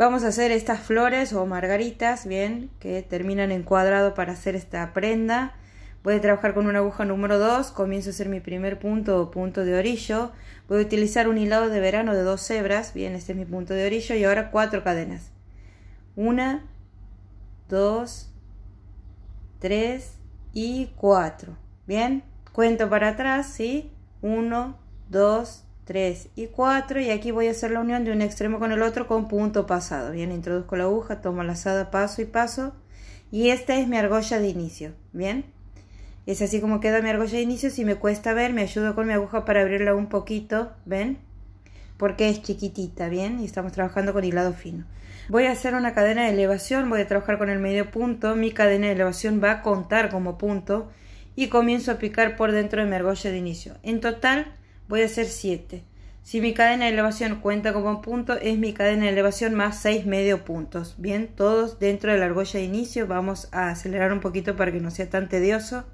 Vamos a hacer estas flores o margaritas, bien, que terminan en cuadrado para hacer esta prenda. Voy a trabajar con una aguja número 2, comienzo a hacer mi primer punto o punto de orillo. Voy a utilizar un hilado de verano de dos hebras, bien, este es mi punto de orillo y ahora cuatro cadenas. Una, dos, tres y cuatro, bien. Cuento para atrás, ¿sí? Uno, dos, 3 y 4 y aquí voy a hacer la unión de un extremo con el otro con punto pasado. Bien, introduzco la aguja, tomo la lazada paso y paso y esta es mi argolla de inicio, ¿bien? Es así como queda mi argolla de inicio, si me cuesta ver me ayudo con mi aguja para abrirla un poquito, ¿ven? Porque es chiquitita, ¿bien? Y estamos trabajando con hilado fino. Voy a hacer una cadena de elevación, voy a trabajar con el medio punto, mi cadena de elevación va a contar como punto y comienzo a picar por dentro de mi argolla de inicio. En total voy a hacer 7. Si mi cadena de elevación cuenta como un punto, es mi cadena de elevación más 6 medio puntos. Bien, todos dentro de la argolla de inicio. Vamos a acelerar un poquito para que no sea tan tedioso.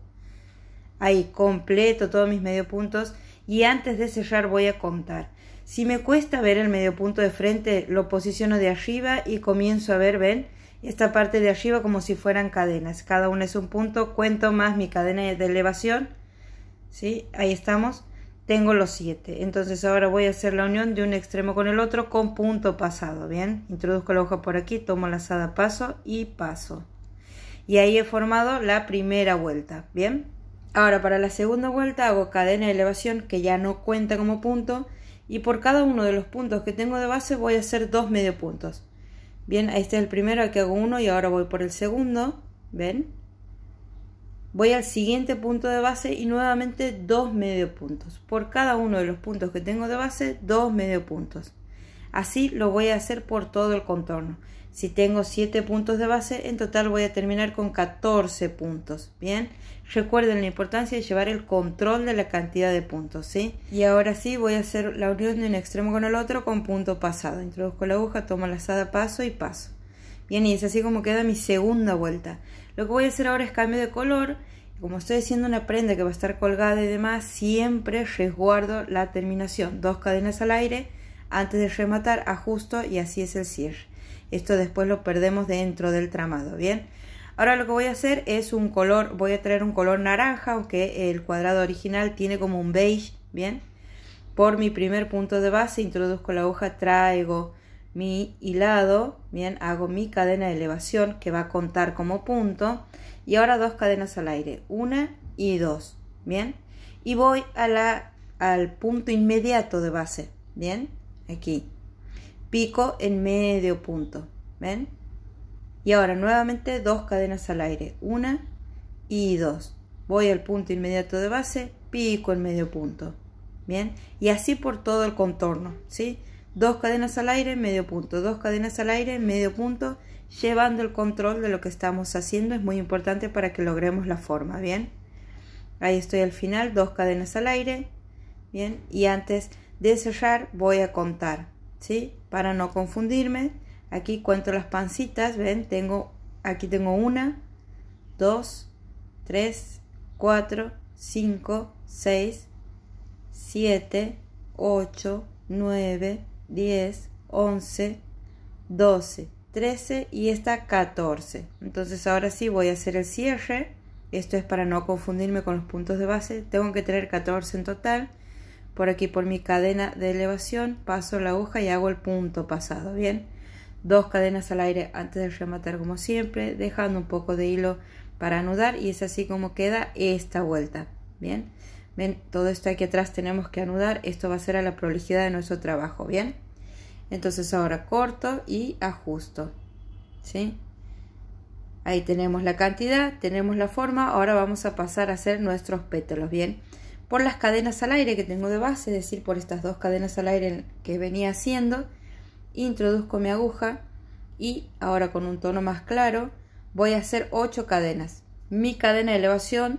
Ahí, completo todos mis medio puntos. Y antes de cerrar voy a contar. Si me cuesta ver el medio punto de frente, lo posiciono de arriba y comienzo a ver, ven, esta parte de arriba como si fueran cadenas. Cada una es un punto, cuento más mi cadena de elevación. ¿Sí? Ahí estamos tengo los 7. Entonces ahora voy a hacer la unión de un extremo con el otro con punto pasado, ¿bien? Introduzco la hoja por aquí, tomo lazada, paso y paso. Y ahí he formado la primera vuelta, ¿bien? Ahora para la segunda vuelta hago cadena de elevación que ya no cuenta como punto y por cada uno de los puntos que tengo de base voy a hacer dos medio puntos. Bien, este es el primero, aquí hago uno y ahora voy por el segundo, ¿ven? voy al siguiente punto de base y nuevamente dos medio puntos. Por cada uno de los puntos que tengo de base, dos medio puntos. Así lo voy a hacer por todo el contorno. Si tengo 7 puntos de base, en total voy a terminar con 14 puntos. Bien, recuerden la importancia de llevar el control de la cantidad de puntos, ¿sí? Y ahora sí voy a hacer la unión de un extremo con el otro con punto pasado. Introduzco la aguja, tomo la lazada, paso y paso. Bien, y es así como queda mi segunda vuelta. Lo que voy a hacer ahora es cambio de color. Como estoy haciendo una prenda que va a estar colgada y demás, siempre resguardo la terminación. Dos cadenas al aire, antes de rematar, ajusto y así es el cierre. Esto después lo perdemos dentro del tramado, ¿bien? Ahora lo que voy a hacer es un color, voy a traer un color naranja, aunque el cuadrado original tiene como un beige, ¿bien? Por mi primer punto de base introduzco la hoja, traigo mi hilado, bien, hago mi cadena de elevación que va a contar como punto y ahora dos cadenas al aire, una y dos, bien, y voy a la, al punto inmediato de base, bien, aquí, pico en medio punto, ven, y ahora nuevamente dos cadenas al aire, una y dos, voy al punto inmediato de base, pico en medio punto, bien, y así por todo el contorno, ¿sí? dos cadenas al aire, medio punto, dos cadenas al aire, medio punto, llevando el control de lo que estamos haciendo es muy importante para que logremos la forma, ¿bien? Ahí estoy al final, dos cadenas al aire, ¿bien? Y antes de cerrar voy a contar, ¿sí? Para no confundirme, aquí cuento las pancitas, ¿ven? Tengo, aquí tengo una, dos, tres, cuatro, cinco, seis, siete, ocho, nueve, 10, 11, 12, 13 y esta 14. Entonces ahora sí voy a hacer el cierre. Esto es para no confundirme con los puntos de base. Tengo que tener 14 en total. Por aquí por mi cadena de elevación paso la aguja y hago el punto pasado. Bien, dos cadenas al aire antes de rematar como siempre, dejando un poco de hilo para anudar y es así como queda esta vuelta. Bien. Ven, todo esto aquí atrás tenemos que anudar. Esto va a ser a la prolijidad de nuestro trabajo, ¿bien? Entonces ahora corto y ajusto, ¿sí? Ahí tenemos la cantidad, tenemos la forma. Ahora vamos a pasar a hacer nuestros pétalos, ¿bien? Por las cadenas al aire que tengo de base, es decir, por estas dos cadenas al aire que venía haciendo, introduzco mi aguja y ahora con un tono más claro voy a hacer 8 cadenas. Mi cadena de elevación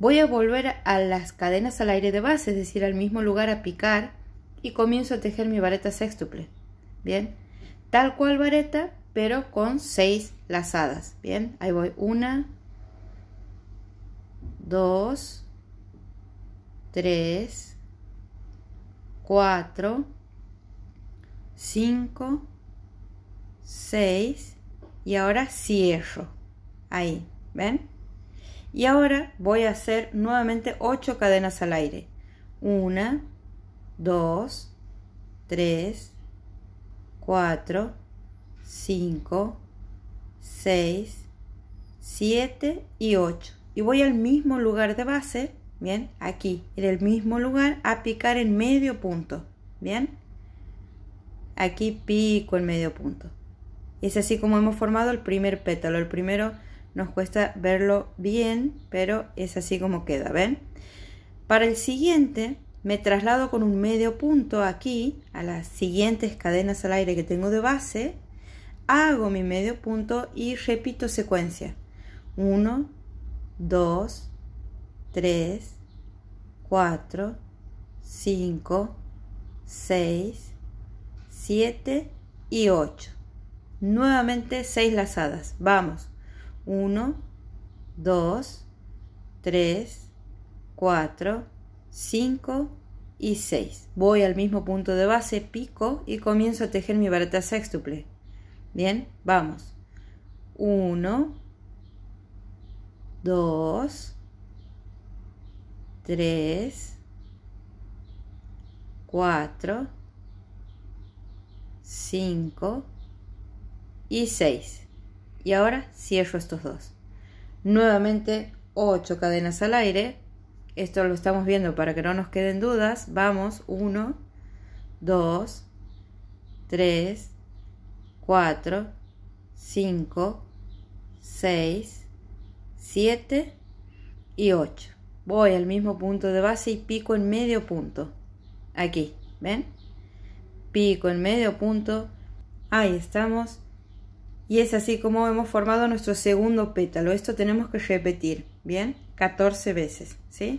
Voy a volver a las cadenas al aire de base, es decir, al mismo lugar a picar y comienzo a tejer mi vareta sextuple. Bien, tal cual vareta, pero con seis lazadas. Bien, ahí voy. una, 2, 3, 4, 5, 6 y ahora cierro. Ahí, ¿ven? Y ahora voy a hacer nuevamente 8 cadenas al aire. 1, 2, 3, 4, 5, 6, 7 y 8. Y voy al mismo lugar de base, bien, aquí, en el mismo lugar, a picar en medio punto, bien. Aquí pico en medio punto. Es así como hemos formado el primer pétalo, el primero nos cuesta verlo bien, pero es así como queda, ¿ven? Para el siguiente me traslado con un medio punto aquí a las siguientes cadenas al aire que tengo de base, hago mi medio punto y repito secuencia. 1, 2, 3, 4, 5, 6, 7 y 8. Nuevamente 6 lazadas. Vamos. 1, 2, 3, 4, 5 y 6. Voy al mismo punto de base, pico y comienzo a tejer mi vareta sextuple. Bien, vamos. 1, 2, 3, 4, 5 y 6. Y ahora cierro estos dos. Nuevamente 8 cadenas al aire. Esto lo estamos viendo para que no nos queden dudas. Vamos, 1, 2, 3, 4, 5, 6, 7 y 8. Voy al mismo punto de base y pico en medio punto. Aquí, ¿ven? Pico en medio punto. Ahí estamos y es así como hemos formado nuestro segundo pétalo. Esto tenemos que repetir, ¿bien? 14 veces, ¿sí?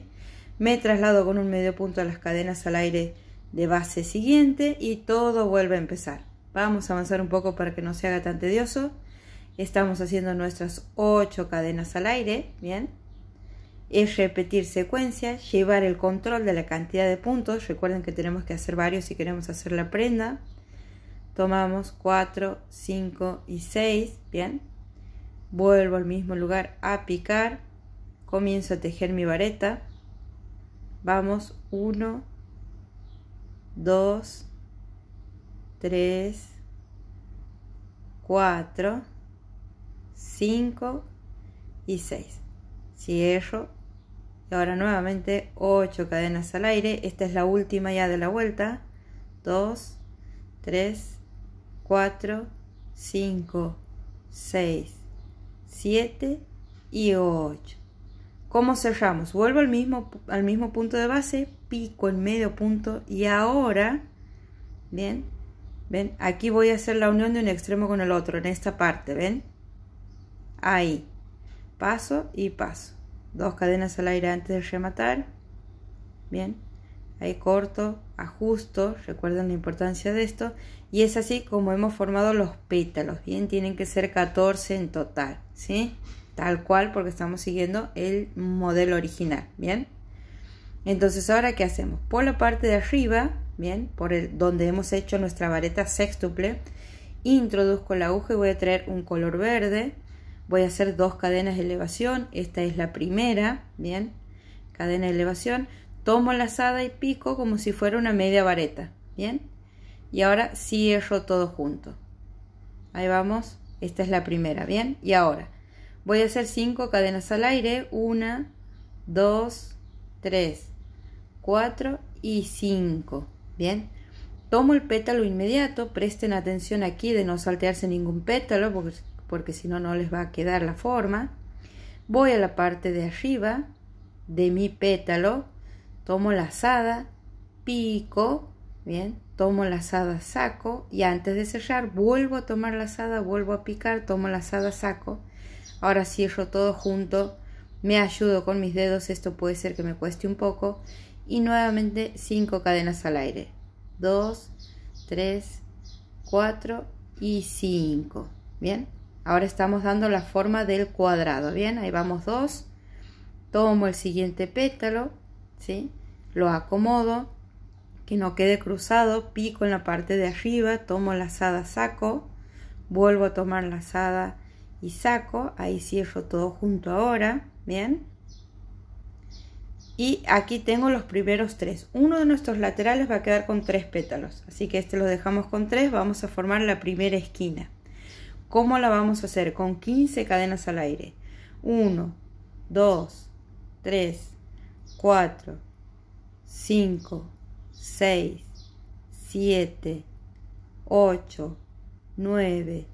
Me traslado con un medio punto a las cadenas al aire de base siguiente y todo vuelve a empezar. Vamos a avanzar un poco para que no se haga tan tedioso. Estamos haciendo nuestras 8 cadenas al aire, ¿bien? Es repetir secuencia, llevar el control de la cantidad de puntos. Recuerden que tenemos que hacer varios si queremos hacer la prenda tomamos 4, 5 y 6, bien, vuelvo al mismo lugar a picar, comienzo a tejer mi vareta, vamos 1, 2, 3, 4, 5 y 6. Cierro. Y ahora nuevamente 8 cadenas al aire. Esta es la última ya de la vuelta. 2, 3, 4, 5, 6, 7 y 8. ¿Cómo cerramos? Vuelvo al mismo, al mismo punto de base, pico el medio punto y ahora, bien, ven, aquí voy a hacer la unión de un extremo con el otro, en esta parte, ven, ahí, paso y paso, dos cadenas al aire antes de rematar, bien, ahí corto, ajustos justo, recuerden la importancia de esto, y es así como hemos formado los pétalos, bien, tienen que ser 14 en total, ¿sí? Tal cual porque estamos siguiendo el modelo original, ¿bien? Entonces, ¿ahora qué hacemos? Por la parte de arriba, ¿bien? Por el, donde hemos hecho nuestra vareta sextuple, introduzco el aguja y voy a traer un color verde, voy a hacer dos cadenas de elevación, esta es la primera, ¿bien? Cadena de elevación, Tomo la lazada y pico como si fuera una media vareta. ¿Bien? Y ahora cierro todo junto. Ahí vamos. Esta es la primera. ¿Bien? Y ahora voy a hacer 5 cadenas al aire. 1, 2, 3, 4 y 5. ¿Bien? Tomo el pétalo inmediato. Presten atención aquí de no saltearse ningún pétalo porque si no, no les va a quedar la forma. Voy a la parte de arriba de mi pétalo tomo lazada, pico, bien, tomo lazada, saco y antes de cerrar vuelvo a tomar la lazada, vuelvo a picar, tomo la lazada, saco. Ahora cierro todo junto, me ayudo con mis dedos, esto puede ser que me cueste un poco y nuevamente 5 cadenas al aire. 2, 3, 4 y 5. Bien, ahora estamos dando la forma del cuadrado. Bien, ahí vamos 2. Tomo el siguiente pétalo, ¿sí? lo acomodo, que no quede cruzado, pico en la parte de arriba, tomo la lazada, saco, vuelvo a tomar la lazada y saco, ahí cierro todo junto ahora, bien. Y aquí tengo los primeros tres. Uno de nuestros laterales va a quedar con tres pétalos, así que este lo dejamos con tres, vamos a formar la primera esquina. ¿Cómo la vamos a hacer? Con 15 cadenas al aire. 1, 2, 3, 4, 5, 6, 7, 8, 9,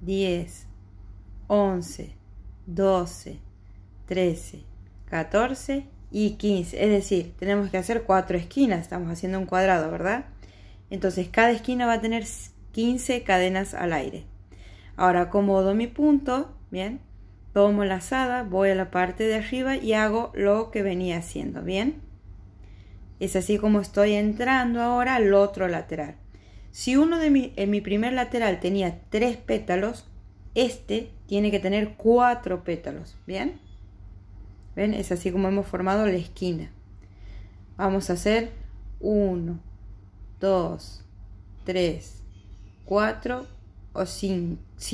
10, 11, 12, 13, 14 y 15. Es decir, tenemos que hacer 4 esquinas. Estamos haciendo un cuadrado, ¿verdad? Entonces cada esquina va a tener 15 cadenas al aire. Ahora acomodo mi punto, ¿bien? Tomo la lazada, voy a la parte de arriba y hago lo que venía haciendo, ¿bien? Es así como estoy entrando ahora al otro lateral. Si uno de mi, en mi primer lateral tenía tres pétalos, este tiene que tener cuatro pétalos. ¿Bien? ¿Ven? Es así como hemos formado la esquina. Vamos a hacer 1, 2, 3, 4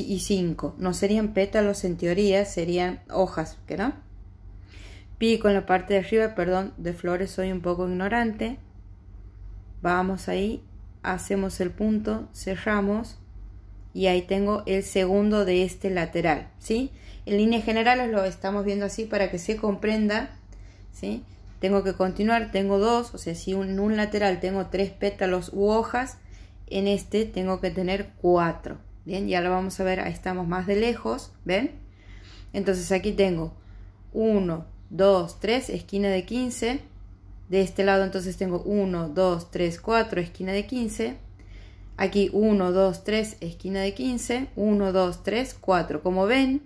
y 5. No serían pétalos en teoría, serían hojas, ¿qué no? pico en la parte de arriba, perdón, de flores soy un poco ignorante. Vamos ahí, hacemos el punto, cerramos y ahí tengo el segundo de este lateral, ¿sí? En línea generales lo estamos viendo así para que se comprenda, ¿sí? Tengo que continuar, tengo dos, o sea, si en un lateral tengo tres pétalos u hojas, en este tengo que tener cuatro. Bien, ya lo vamos a ver, ahí estamos más de lejos, ¿ven? Entonces aquí tengo uno 2, 3, esquina de 15. De este lado entonces tengo 1, 2, 3, 4, esquina de 15. Aquí 1, 2, 3, esquina de 15. 1, 2, 3, 4. Como ven,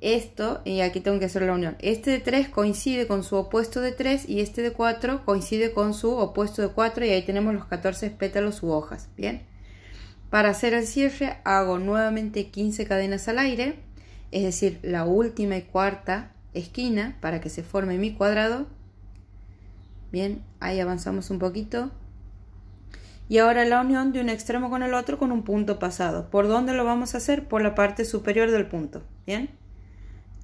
esto, y aquí tengo que hacer la unión. Este de 3 coincide con su opuesto de 3 y este de 4 coincide con su opuesto de 4 y ahí tenemos los 14 pétalos u hojas. Bien. Para hacer el cierre hago nuevamente 15 cadenas al aire, es decir, la última y cuarta esquina para que se forme mi cuadrado. Bien, ahí avanzamos un poquito. Y ahora la unión de un extremo con el otro con un punto pasado. ¿Por dónde lo vamos a hacer? Por la parte superior del punto. Bien,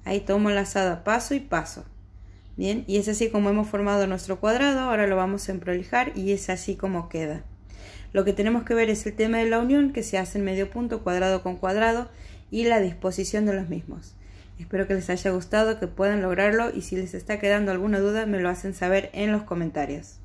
ahí tomo la lazada paso y paso. Bien, y es así como hemos formado nuestro cuadrado. Ahora lo vamos a emprolijar y es así como queda. Lo que tenemos que ver es el tema de la unión que se hace en medio punto, cuadrado con cuadrado y la disposición de los mismos. Espero que les haya gustado, que puedan lograrlo y si les está quedando alguna duda me lo hacen saber en los comentarios.